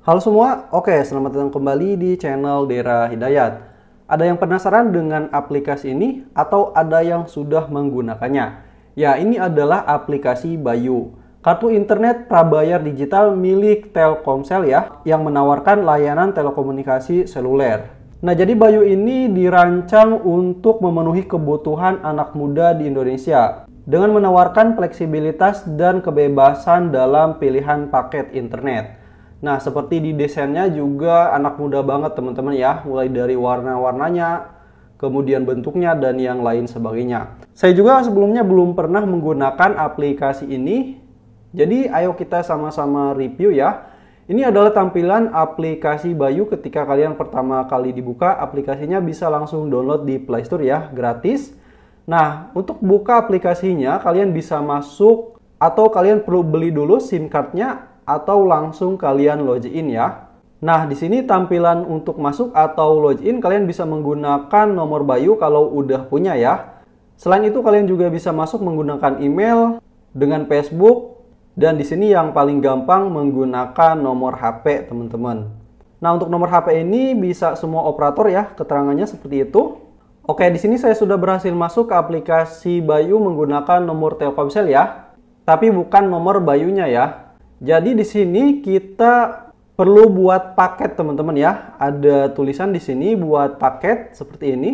Halo semua, oke selamat datang kembali di channel Dera Hidayat. Ada yang penasaran dengan aplikasi ini atau ada yang sudah menggunakannya? Ya, ini adalah aplikasi Bayu. Kartu internet prabayar digital milik Telkomsel ya, yang menawarkan layanan telekomunikasi seluler. Nah, jadi Bayu ini dirancang untuk memenuhi kebutuhan anak muda di Indonesia dengan menawarkan fleksibilitas dan kebebasan dalam pilihan paket internet. Nah, seperti di desainnya juga anak muda banget teman-teman ya, mulai dari warna-warnanya, kemudian bentuknya dan yang lain sebagainya. Saya juga sebelumnya belum pernah menggunakan aplikasi ini. Jadi, ayo kita sama-sama review ya. Ini adalah tampilan aplikasi Bayu ketika kalian pertama kali dibuka. Aplikasinya bisa langsung download di Play Store ya, gratis. Nah, untuk buka aplikasinya, kalian bisa masuk atau kalian perlu beli dulu SIM cardnya atau langsung kalian login ya. Nah, di sini tampilan untuk masuk atau login kalian bisa menggunakan nomor Bayu kalau udah punya ya. Selain itu kalian juga bisa masuk menggunakan email dengan Facebook dan di sini yang paling gampang menggunakan nomor HP, teman-teman. Nah, untuk nomor HP ini bisa semua operator ya, keterangannya seperti itu. Oke, di sini saya sudah berhasil masuk ke aplikasi Bayu menggunakan nomor Telkomsel ya. Tapi bukan nomor Bayunya ya. Jadi di sini kita perlu buat paket teman-teman ya. Ada tulisan di sini buat paket seperti ini.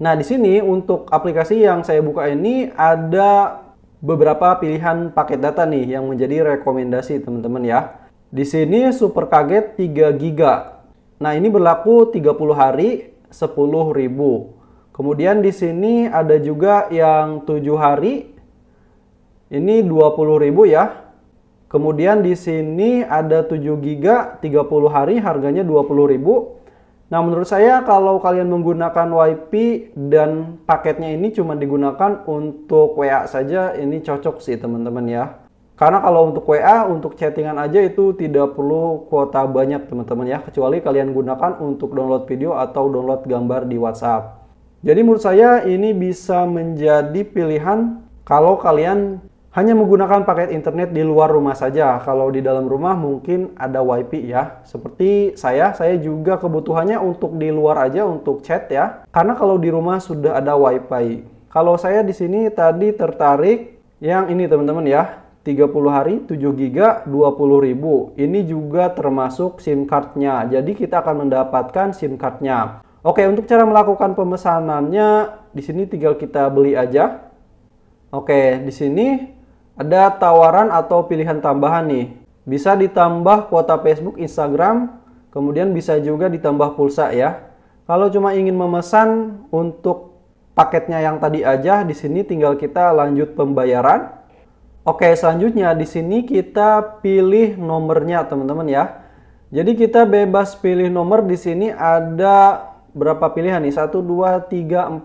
Nah, di sini untuk aplikasi yang saya buka ini ada beberapa pilihan paket data nih yang menjadi rekomendasi teman-teman ya. Di sini super kaget 3 giga. Nah, ini berlaku 30 hari ribu. Kemudian di sini ada juga yang 7 hari ini ribu ya. Kemudian di sini ada 7 GB 30 hari harganya 20.000. Nah, menurut saya kalau kalian menggunakan WiFi dan paketnya ini cuma digunakan untuk WA saja, ini cocok sih teman-teman ya. Karena kalau untuk WA, untuk chattingan aja itu tidak perlu kuota banyak teman-teman ya, kecuali kalian gunakan untuk download video atau download gambar di WhatsApp. Jadi menurut saya ini bisa menjadi pilihan kalau kalian hanya menggunakan paket internet di luar rumah saja. Kalau di dalam rumah mungkin ada WiFi ya. Seperti saya, saya juga kebutuhannya untuk di luar aja untuk chat ya. Karena kalau di rumah sudah ada WiFi. Kalau saya di sini tadi tertarik yang ini teman-teman ya. 30 hari 7 giga 20.000. Ini juga termasuk SIM cardnya. Jadi kita akan mendapatkan SIM cardnya. Oke, untuk cara melakukan pemesanannya di sini tinggal kita beli aja. Oke, di sini ada tawaran atau pilihan tambahan nih. Bisa ditambah kuota Facebook, Instagram, kemudian bisa juga ditambah pulsa ya. Kalau cuma ingin memesan untuk paketnya yang tadi aja, di sini tinggal kita lanjut pembayaran. Oke, selanjutnya di sini kita pilih nomornya, teman-teman ya. Jadi kita bebas pilih nomor di sini ada berapa pilihan nih? 1 2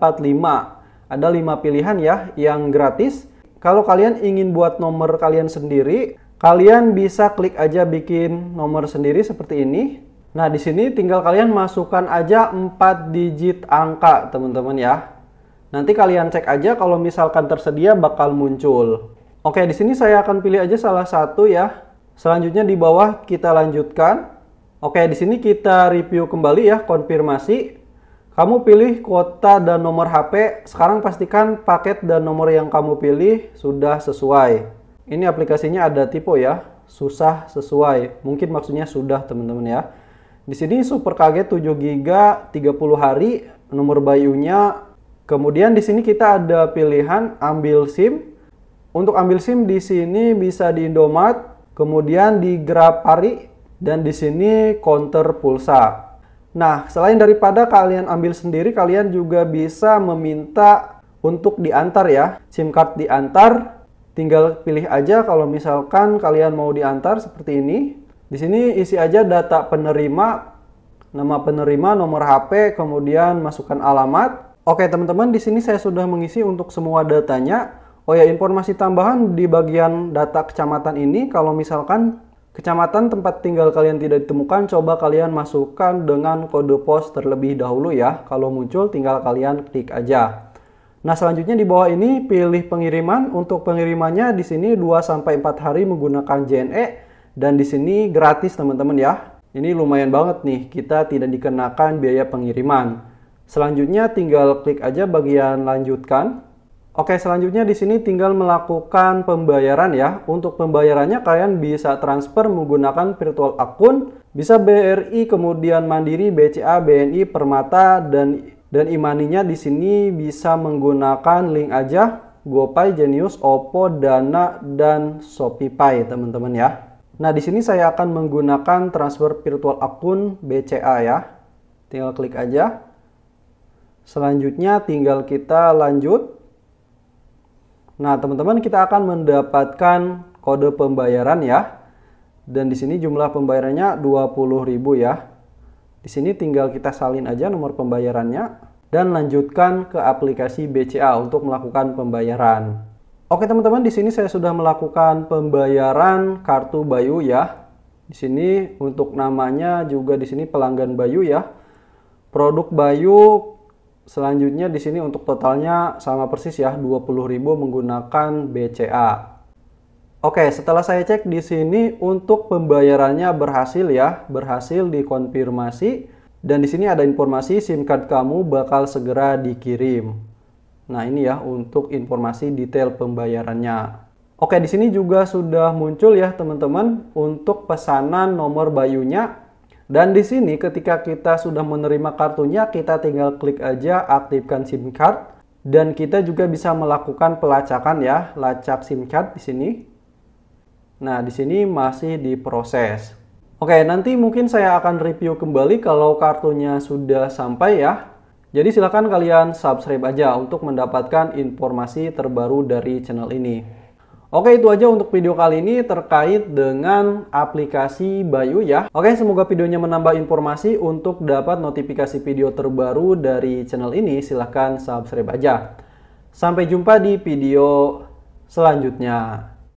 3 4 5. Ada 5 pilihan ya yang gratis. Kalau kalian ingin buat nomor kalian sendiri, kalian bisa klik aja bikin nomor sendiri seperti ini. Nah, di sini tinggal kalian masukkan aja 4 digit angka, teman-teman ya. Nanti kalian cek aja kalau misalkan tersedia bakal muncul. Oke, di sini saya akan pilih aja salah satu ya. Selanjutnya di bawah kita lanjutkan. Oke, di sini kita review kembali ya konfirmasi. Kamu pilih kuota dan nomor HP. Sekarang pastikan paket dan nomor yang kamu pilih sudah sesuai. Ini aplikasinya ada typo ya, susah sesuai. Mungkin maksudnya sudah teman-teman ya. Di sini super kaget 7 GB 30 hari nomor bayunya. Kemudian di sini kita ada pilihan ambil SIM. Untuk ambil SIM di sini bisa di Indomaret, kemudian di Grapari dan di sini counter pulsa. Nah, selain daripada kalian ambil sendiri, kalian juga bisa meminta untuk diantar ya. SIM card diantar, tinggal pilih aja kalau misalkan kalian mau diantar seperti ini. Di sini isi aja data penerima, nama penerima, nomor HP, kemudian masukkan alamat. Oke, teman-teman, di sini saya sudah mengisi untuk semua datanya. Oh ya, informasi tambahan di bagian data kecamatan ini, kalau misalkan Kecamatan tempat tinggal kalian tidak ditemukan, coba kalian masukkan dengan kode pos terlebih dahulu ya. Kalau muncul, tinggal kalian klik aja. Nah, selanjutnya di bawah ini pilih pengiriman. Untuk pengirimannya di sini 2 4 hari menggunakan JNE dan di sini gratis teman-teman ya. Ini lumayan banget nih, kita tidak dikenakan biaya pengiriman. Selanjutnya tinggal klik aja bagian lanjutkan. Oke, selanjutnya di sini tinggal melakukan pembayaran ya. Untuk pembayarannya kalian bisa transfer menggunakan virtual akun, bisa BRI, kemudian Mandiri, BCA, BNI, Permata dan dan imaninya di sini bisa menggunakan link aja GoPay, Genius, Oppo, Dana dan ShopeePay, teman-teman ya. Nah, di sini saya akan menggunakan transfer virtual akun BCA ya. Tinggal klik aja. Selanjutnya tinggal kita lanjut Nah, teman-teman kita akan mendapatkan kode pembayaran ya. Dan di sini jumlah pembayarannya 20.000 ya. Di sini tinggal kita salin aja nomor pembayarannya dan lanjutkan ke aplikasi BCA untuk melakukan pembayaran. Oke teman-teman, di sini saya sudah melakukan pembayaran kartu Bayu ya. Di sini untuk namanya juga di sini pelanggan Bayu ya. Produk Bayu Selanjutnya di sini untuk totalnya sama persis ya 20.000 menggunakan BCA. Oke, setelah saya cek di sini untuk pembayarannya berhasil ya, berhasil dikonfirmasi dan di sini ada informasi SIM card kamu bakal segera dikirim. Nah, ini ya untuk informasi detail pembayarannya. Oke, di sini juga sudah muncul ya teman-teman untuk pesanan nomor bayunya dan di sini ketika kita sudah menerima kartunya, kita tinggal klik aja aktifkan SIM card dan kita juga bisa melakukan pelacakan ya, lacak SIM card di sini. Nah, di sini masih diproses. Oke, nanti mungkin saya akan review kembali kalau kartunya sudah sampai ya. Jadi silakan kalian subscribe aja untuk mendapatkan informasi terbaru dari channel ini. Oke itu aja untuk video kali ini terkait dengan aplikasi Bayu ya. Oke semoga videonya menambah informasi untuk dapat notifikasi video terbaru dari channel ini silahkan subscribe aja. Sampai jumpa di video selanjutnya.